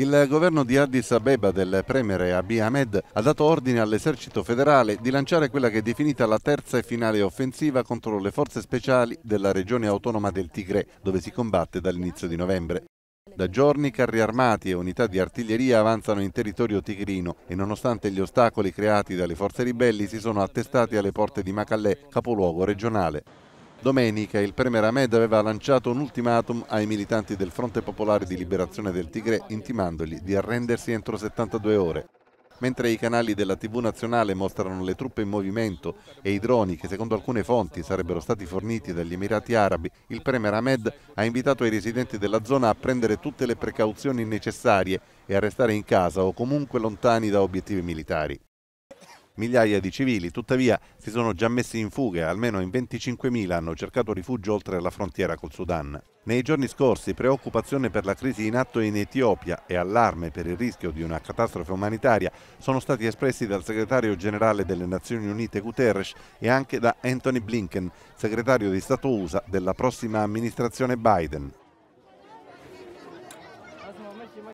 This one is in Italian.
Il governo di Addis Abeba del premier Abiy Ahmed ha dato ordine all'esercito federale di lanciare quella che è definita la terza e finale offensiva contro le forze speciali della regione autonoma del Tigre, dove si combatte dall'inizio di novembre. Da giorni carri armati e unità di artiglieria avanzano in territorio tigrino e nonostante gli ostacoli creati dalle forze ribelli si sono attestati alle porte di Macallè, capoluogo regionale. Domenica il Premier Ahmed aveva lanciato un ultimatum ai militanti del Fronte Popolare di Liberazione del Tigre intimandogli di arrendersi entro 72 ore. Mentre i canali della TV nazionale mostrano le truppe in movimento e i droni che secondo alcune fonti sarebbero stati forniti dagli Emirati Arabi, il Premier Ahmed ha invitato i residenti della zona a prendere tutte le precauzioni necessarie e a restare in casa o comunque lontani da obiettivi militari migliaia di civili. Tuttavia si sono già messi in fuga, almeno in 25.000 hanno cercato rifugio oltre la frontiera col Sudan. Nei giorni scorsi preoccupazione per la crisi in atto in Etiopia e allarme per il rischio di una catastrofe umanitaria sono stati espressi dal segretario generale delle Nazioni Unite Guterres e anche da Anthony Blinken, segretario di Stato USA della prossima amministrazione Biden.